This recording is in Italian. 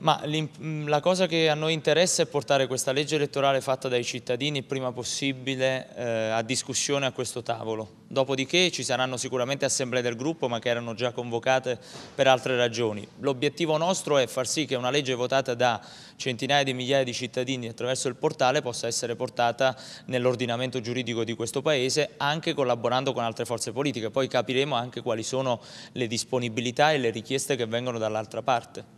Ma mm, la cosa che a noi interessa è portare questa legge elettorale fatta dai cittadini il prima possibile eh, a discussione a questo tavolo. Dopodiché ci saranno sicuramente assemblee del gruppo ma che erano già convocate per altre ragioni. L'obiettivo nostro è far sì che una legge votata da centinaia di migliaia di cittadini attraverso il portale possa essere portata nell'ordinamento giuridico di questo Paese anche collaborando con altre forze politiche. Poi capiremo anche quali sono le disponibilità e le richieste che vengono dall'altra parte.